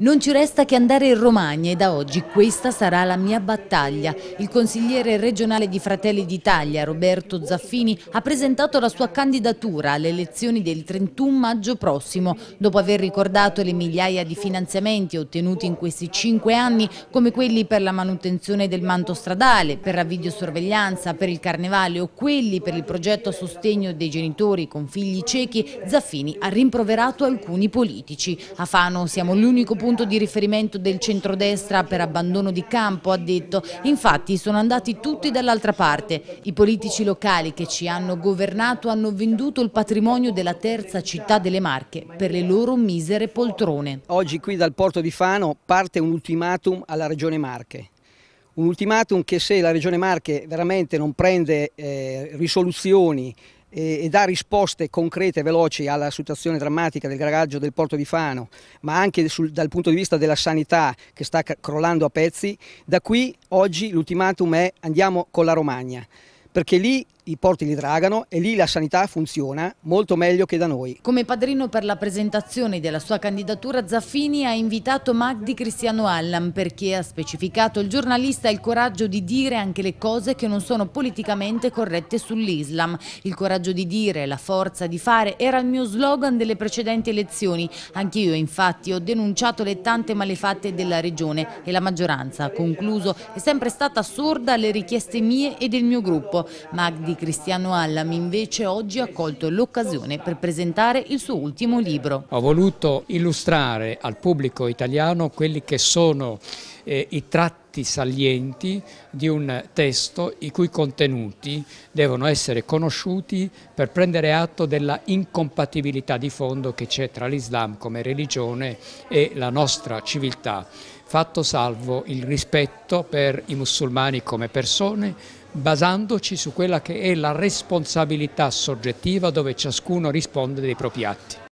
Non ci resta che andare in Romagna e da oggi questa sarà la mia battaglia. Il consigliere regionale di Fratelli d'Italia, Roberto Zaffini, ha presentato la sua candidatura alle elezioni del 31 maggio prossimo, dopo aver ricordato le migliaia di finanziamenti ottenuti in questi cinque anni, come quelli per la manutenzione del manto stradale, per la videosorveglianza, per il carnevale o quelli per il progetto a sostegno dei genitori con figli ciechi, Zaffini ha rimproverato alcuni politici. A Fano siamo l'unico punto punto di riferimento del centrodestra per abbandono di campo, ha detto. Infatti sono andati tutti dall'altra parte. I politici locali che ci hanno governato hanno venduto il patrimonio della terza città delle Marche per le loro misere poltrone. Oggi qui dal porto di Fano parte un ultimatum alla regione Marche un ultimatum che se la Regione Marche veramente non prende eh, risoluzioni e, e dà risposte concrete e veloci alla situazione drammatica del gargaggio del porto di Fano, ma anche sul, dal punto di vista della sanità che sta crollando a pezzi, da qui oggi l'ultimatum è andiamo con la Romagna, perché lì i porti li dragano e lì la sanità funziona molto meglio che da noi. Come padrino per la presentazione della sua candidatura Zaffini ha invitato Magdi Cristiano Allam perché ha specificato il giornalista il coraggio di dire anche le cose che non sono politicamente corrette sull'Islam. Il coraggio di dire, la forza di fare era il mio slogan delle precedenti elezioni. Anch'io infatti ho denunciato le tante malefatte della regione e la maggioranza, concluso, è sempre stata sorda alle richieste mie e del mio gruppo. Magdi Cristiano Allam invece oggi ha colto l'occasione per presentare il suo ultimo libro. Ho voluto illustrare al pubblico italiano quelli che sono eh, i tratti tratti salienti di un testo i cui contenuti devono essere conosciuti per prendere atto della incompatibilità di fondo che c'è tra l'Islam come religione e la nostra civiltà, fatto salvo il rispetto per i musulmani come persone, basandoci su quella che è la responsabilità soggettiva dove ciascuno risponde dei propri atti.